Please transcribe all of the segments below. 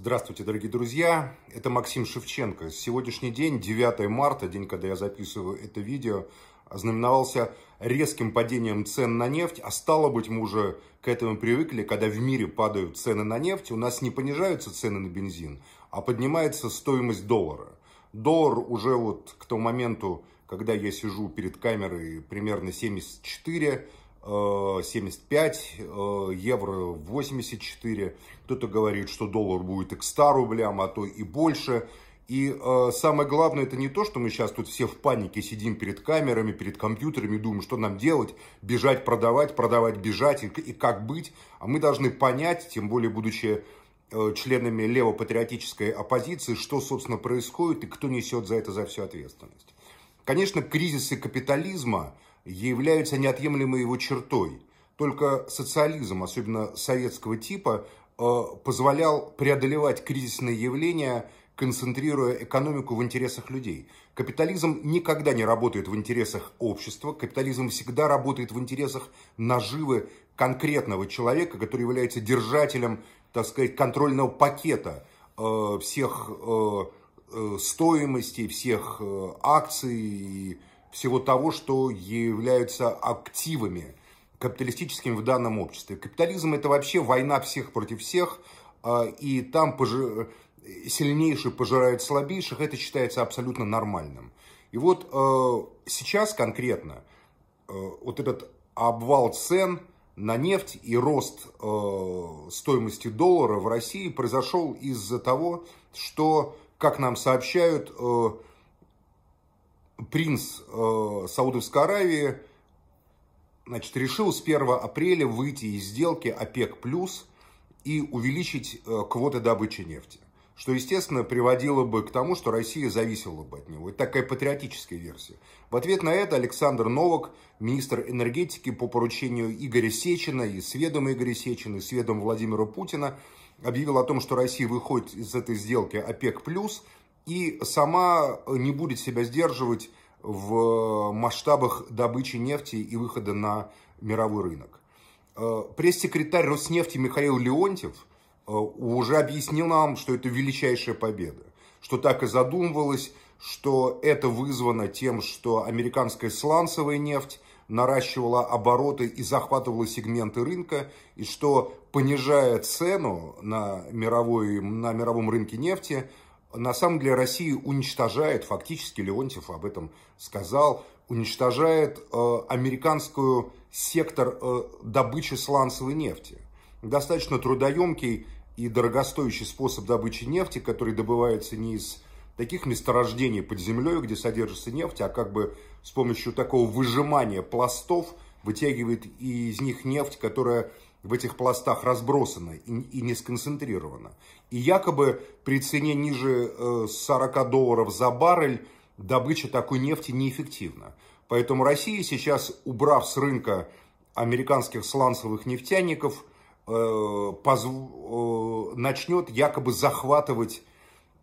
Здравствуйте, дорогие друзья. Это Максим Шевченко. Сегодняшний день, 9 марта, день, когда я записываю это видео, ознаменовался резким падением цен на нефть, а стало быть, мы уже к этому привыкли, когда в мире падают цены на нефть, у нас не понижаются цены на бензин, а поднимается стоимость доллара. Доллар уже вот к тому моменту, когда я сижу перед камерой, примерно 74, 75 э, э, евро 84. Кто-то говорит, что доллар будет и к 100 рублям, а то и больше. И э, самое главное, это не то, что мы сейчас тут все в панике сидим перед камерами, перед компьютерами, думаем, что нам делать, бежать, продавать, продавать, бежать и, как быть. А мы должны понять, тем более будучи членами левопатриотической оппозиции, что, собственно, происходит и кто несет за это за всю ответственность. Конечно, кризисы капитализма – являются неотъемлемой его чертой. Только социализм, особенно советского типа, э, позволял преодолевать кризисные явления, концентрируя экономику в интересах людей. Капитализм никогда не работает в интересах общества, капитализм всегда работает в интересах наживы конкретного человека, который является держателем, так сказать, контрольного пакета э, всех э, стоимостей, всех акций, всего того, что являются активами капиталистическими в данном обществе. Капитализм – это вообще война всех против всех, а, и там пожи... сильнейшие пожирают слабейших, это считается абсолютно нормальным. И вот а, сейчас конкретно а, вот этот обвал цен на нефть и рост стоимости доллара в России произошел из-за того, что, как нам сообщают, принц э, Саудовской Аравии значит, решил с 1 апреля выйти из сделки ОПЕК+, плюс и увеличить э, квоты добычи нефти. Что, естественно, приводило бы к тому, что Россия зависела бы от него. Это такая патриотическая версия. В ответ на это Александр Новок, министр энергетики по поручению Игоря Сечина и сведом Игоря Сечина, и сведом Владимира Путина, объявил о том, что Россия выходит из этой сделки ОПЕК+, плюс – и сама э, не будет себя сдерживать в э, масштабах добычи нефти и выхода на мировой рынок. Э, пресс-секретарь Роснефти Михаил Леонтьев уже объяснил нам, что это величайшая победа, что так и задумывалось, что это вызвано тем, что американская сланцевая нефть наращивала обороты и захватывала сегменты рынка, и что, понижая цену на, мировой, на мировом рынке нефти, на самом деле Россия уничтожает, фактически Леонтьев об этом сказал, уничтожает э, американскую сектор э, добычи сланцевой нефти. Достаточно трудоемкий и дорогостоящий способ добычи нефти, который добывается не из таких месторождений под землей, где содержится нефть, а как бы с помощью такого выжимания пластов вытягивает из них нефть, которая в этих пластах разбросано и не сконцентрировано. И якобы при цене ниже 40 э, долларов за баррель добыча такой нефти неэффективна. Поэтому Россия сейчас, убрав с рынка американских сланцевых нефтяников, э, э, начнет якобы захватывать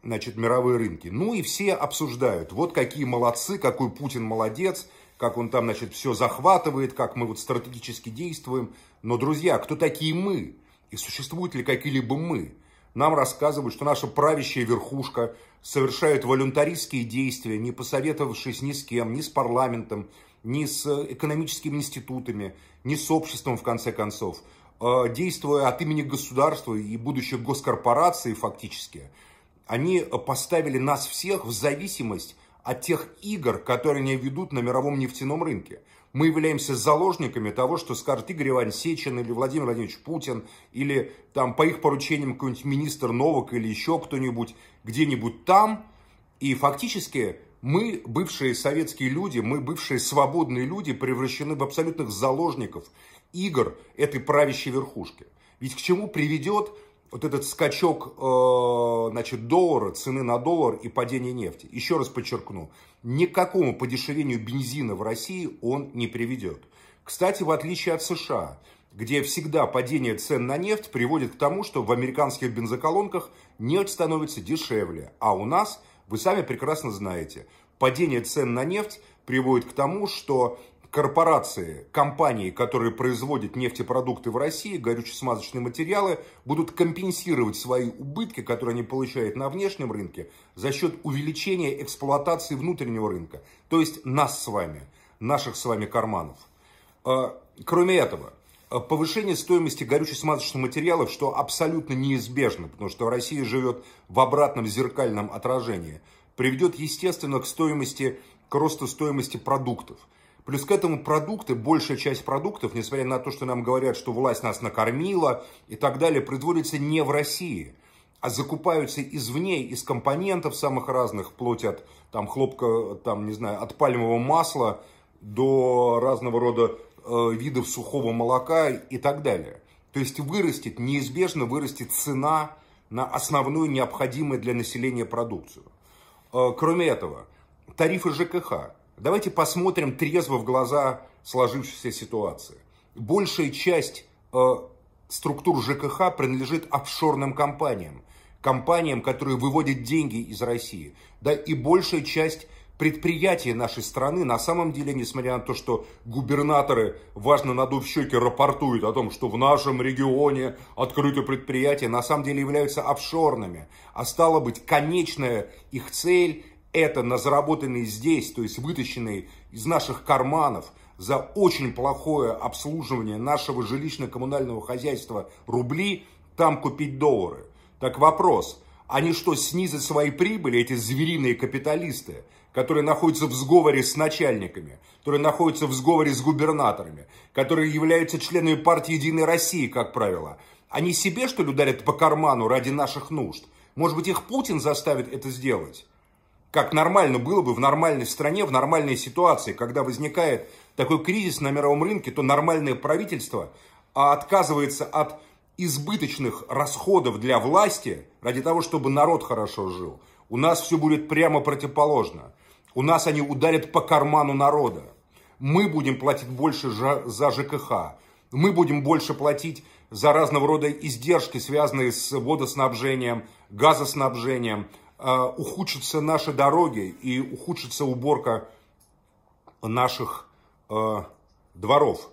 значит, мировые рынки. Ну и все обсуждают, вот какие молодцы, какой Путин молодец – как он там, значит, все захватывает, как мы вот стратегически действуем. Но, друзья, кто такие мы? И существуют ли какие-либо мы? Нам рассказывают, что наша правящая верхушка совершает волюнтаристские действия, не посоветовавшись ни с кем, ни с парламентом, ни с э, экономическими институтами, ни с обществом, в конце концов, а, действуя от имени государства и будущих госкорпораций фактически, они э, поставили нас всех в зависимость от тех игр, которые они ведут на мировом нефтяном рынке. Мы являемся заложниками того, что скажет Игорь Иванович Сечин или Владимир Владимирович Путин, или там по их поручениям какой-нибудь министр Новок или еще кто-нибудь где-нибудь там. И фактически мы, бывшие советские люди, мы, бывшие свободные люди, превращены в абсолютных заложников игр этой правящей верхушки. Ведь к чему приведет вот этот скачок э, значит, доллара, цены на доллар и падение нефти. Еще раз подчеркну, ни к какому подешевению бензина в России он не приведет. Кстати, в отличие от США, где всегда падение цен на нефть приводит к тому, что в американских бензоколонках нефть становится дешевле, а у нас, вы сами прекрасно знаете, падение цен на нефть приводит к тому, что корпорации, компании, которые производят нефтепродукты в России, горюче-смазочные материалы, будут компенсировать свои убытки, которые они получают на внешнем рынке, за счет увеличения эксплуатации внутреннего рынка, то есть нас с вами, наших с вами карманов. А, кроме этого, а, повышение стоимости горюче-смазочных материалов, что абсолютно неизбежно, потому что Россия живет в обратном зеркальном отражении, приведет, естественно, к стоимости, к росту стоимости продуктов – Плюс к этому продукты, большая часть продуктов, несмотря на то, что нам говорят, что власть нас накормила и так далее, производится не в России, а закупаются извне, из компонентов самых разных, вплоть от там, хлопка, там, не знаю, от пальмового масла до разного рода э, видов сухого молока и так далее. То есть вырастет, неизбежно вырастет цена на основную необходимую для населения продукцию. Э, кроме этого, тарифы ЖКХ Давайте посмотрим трезво в глаза сложившейся ситуации. Большая часть э, структур ЖКХ принадлежит офшорным компаниям, компаниям, которые выводят деньги из России. Да, и большая часть предприятий нашей страны, на самом деле, несмотря на то, что губернаторы, важно надув щеки, рапортуют о том, что в нашем регионе открыты предприятия, на самом деле являются офшорными. А стало быть, конечная их цель это на заработанные здесь, то есть вытащенные из наших карманов за очень плохое обслуживание нашего жилищно-коммунального хозяйства рубли, там купить доллары. Так вопрос, они что, снизят свои прибыли, эти звериные капиталисты, которые находятся в сговоре с начальниками, которые находятся в сговоре с губернаторами, которые являются членами партии «Единой России», как правило, они себе, что ли, ударят по карману ради наших нужд? Может быть, их Путин заставит это сделать? как нормально было бы в нормальной стране, в нормальной ситуации, когда возникает такой кризис на мировом рынке, то нормальное правительство а отказывается от избыточных расходов для власти ради того, чтобы народ хорошо жил. У нас все будет прямо противоположно. У нас они ударят по карману народа. Мы будем платить больше за ЖКХ. Мы будем больше платить за разного рода издержки, связанные с водоснабжением, газоснабжением, а, ухудшатся наши дороги и ухудшится уборка наших э, дворов.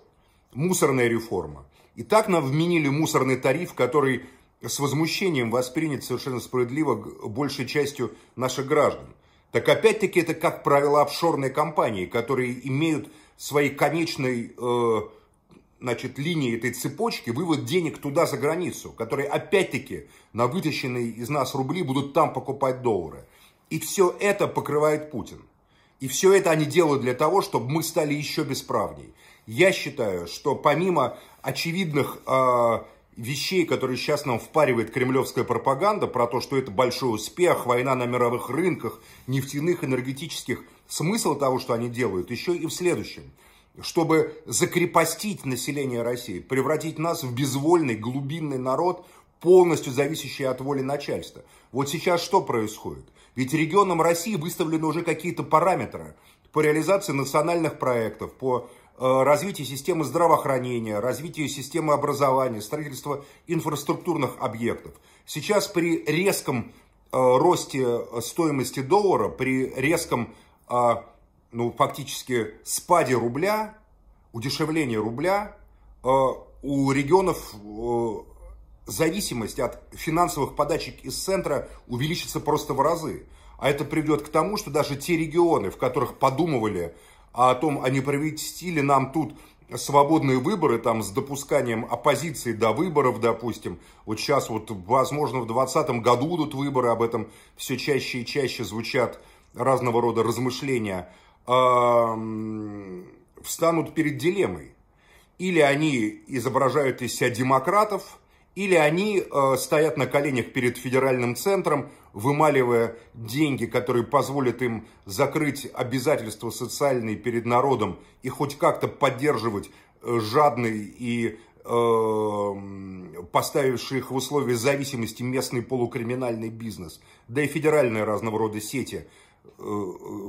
Мусорная реформа. И так нам вменили мусорный тариф, который с возмущением воспринят совершенно справедливо большей частью наших граждан. Так опять-таки это, как правило, офшорные компании, которые имеют свои конечные э, значит, линии этой цепочки вывод денег туда, за границу, которые опять-таки на вытащенные из нас рубли будут там покупать доллары. И все это покрывает Путин. И все это они делают для того, чтобы мы стали еще бесправней. Я считаю, что помимо очевидных э, вещей, которые сейчас нам впаривает кремлевская пропаганда, про то, что это большой успех, война на мировых рынках, нефтяных, энергетических, смысл того, что они делают, еще и в следующем – чтобы закрепостить население России, превратить нас в безвольный, глубинный народ, полностью зависящий от воли начальства. Вот сейчас что происходит? Ведь регионам России выставлены уже какие-то параметры по реализации национальных проектов, по э, развитию системы здравоохранения, развитию системы образования, строительства инфраструктурных объектов. Сейчас при резком э, росте стоимости доллара, при резком а, ну, фактически спаде рубля, удешевлении рубля, э, у регионов э, зависимость от финансовых подачек из центра увеличится просто в разы. А это приведет к тому, что даже те регионы, в которых подумывали о том, а не провести ли нам тут свободные выборы там с допусканием оппозиции до выборов, допустим. Вот сейчас вот, возможно, в 2020 году будут выборы, об этом все чаще и чаще звучат разного рода размышления встанут перед дилеммой. Или они изображают из себя демократов, или они э, стоят на коленях перед федеральным центром, вымаливая деньги, которые позволят им закрыть обязательства социальные перед народом и хоть как-то поддерживать э, жадный и эм, поставивший их в условия зависимости местный полукриминальный бизнес, да и федеральные разного рода сети –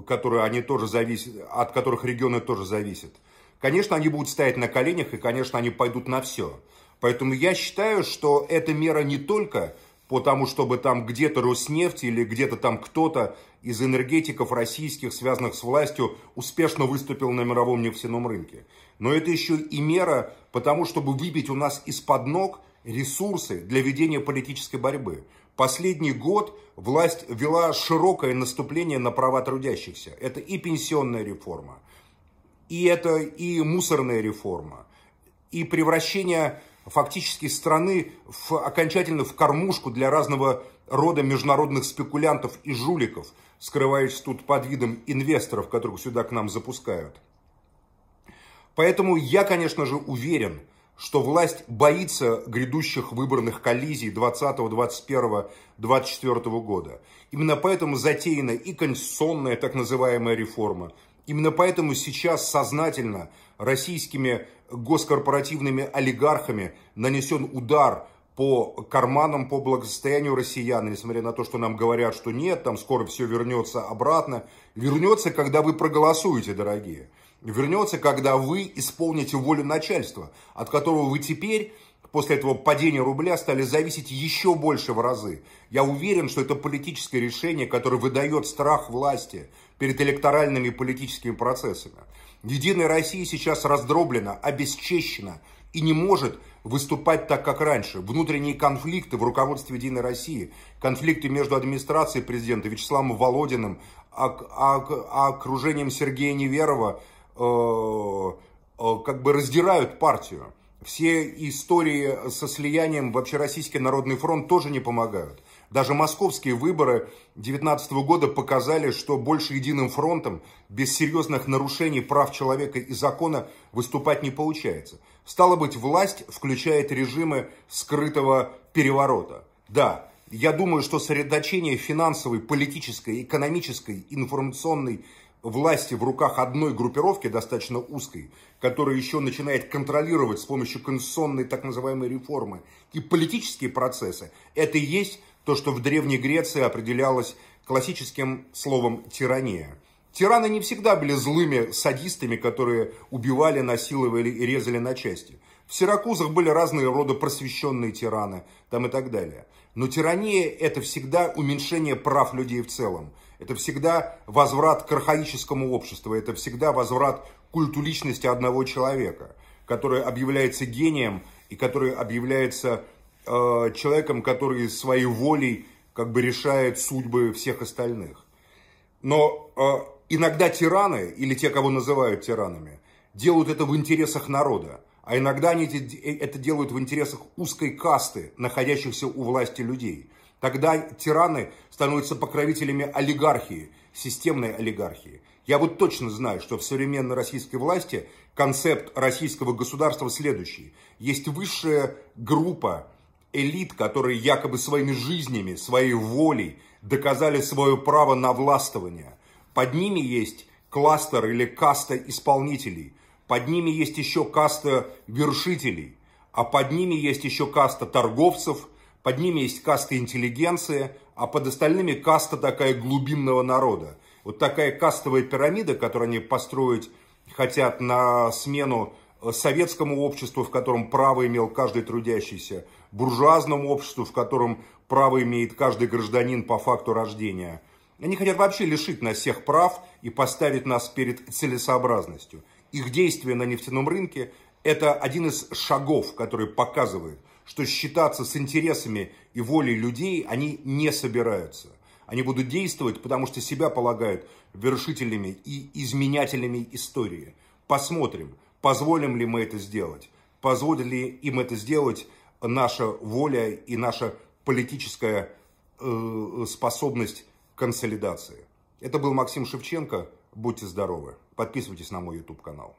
которые они тоже зависят, от которых регионы тоже зависят. Конечно, они будут стоять на коленях, и, конечно, они пойдут на все. Поэтому я считаю, что эта мера не только потому, чтобы там где-то Роснефть или где-то там кто-то из энергетиков российских, связанных с властью, успешно выступил на мировом нефтяном рынке. Но это еще и мера потому, чтобы выбить у нас из-под ног ресурсы для ведения политической борьбы. Последний год власть вела широкое наступление на права трудящихся. Это и пенсионная реформа, и это и мусорная реформа, и превращение фактически страны в, окончательно в кормушку для разного рода международных спекулянтов и жуликов, скрываясь тут под видом инвесторов, которых сюда к нам запускают. Поэтому я, конечно же, уверен – что власть боится грядущих выборных коллизий 20, 21, 24 года. Именно поэтому затеяна и конституционная так называемая реформа. Именно поэтому сейчас сознательно российскими госкорпоративными олигархами нанесен удар по карманам, по благосостоянию россиян, несмотря на то, что нам говорят, что нет, там скоро все вернется обратно. Вернется, когда вы проголосуете, дорогие вернется, когда вы исполните волю начальства, от которого вы теперь, после этого падения рубля, стали зависеть еще больше в разы. Я уверен, что это политическое решение, которое выдает страх власти перед электоральными политическими процессами. Единая Россия сейчас раздроблена, обесчещена и не может выступать так, как раньше. Внутренние конфликты в руководстве «Единой России», конфликты между администрацией президента Вячеславом Володиным, окружением Сергея Неверова, Э, э, как бы раздирают партию. Все истории со слиянием в Общероссийский народный фронт тоже не помогают. Даже московские выборы 2019 года показали, что больше единым фронтом без серьезных нарушений прав человека и закона выступать не получается. Стало быть, власть включает режимы скрытого переворота. Да, я думаю, что сосредоточение финансовой, политической, экономической, информационной власти в руках одной группировки, достаточно узкой, которая еще начинает контролировать с помощью конституционной так называемой реформы и политические процессы, это и есть то, что в Древней Греции определялось классическим словом «тирания». Тираны не всегда были злыми садистами, которые убивали, насиловали и резали на части. В Сиракузах были разные рода просвещенные тираны там и так далее. Но тирания – это всегда уменьшение прав людей в целом. Это всегда возврат к архаическому обществу, это всегда возврат к культу личности одного человека, который объявляется гением и который объявляется э, человеком, который своей волей как бы решает судьбы всех остальных. Но э, иногда тираны, или те, кого называют тиранами, делают это в интересах народа, а иногда они э, это делают в интересах узкой касты, находящихся у власти людей – Тогда тираны становятся покровителями олигархии, системной олигархии. Я вот точно знаю, что в современной российской власти концепт российского государства следующий. Есть высшая группа элит, которые якобы своими жизнями, своей волей доказали свое право на властвование. Под ними есть кластер или каста исполнителей, под ними есть еще каста вершителей, а под ними есть еще каста торговцев – под ними есть каста интеллигенции, а под остальными каста такая глубинного народа. Вот такая кастовая пирамида, которую они построить хотят на смену э, советскому обществу, в котором право имел каждый трудящийся, буржуазному обществу, в котором право имеет каждый гражданин по факту рождения. Они хотят вообще лишить нас всех прав и поставить нас перед целесообразностью. Их действия на нефтяном рынке – это один из шагов, который показывает – что считаться с интересами и волей людей они не собираются. Они будут действовать, потому что себя полагают вершителями и изменятелями истории. Посмотрим, позволим ли мы это сделать, позволит ли им это сделать наша воля и наша политическая э, способность консолидации. Это был Максим Шевченко. Будьте здоровы. Подписывайтесь на мой YouTube канал.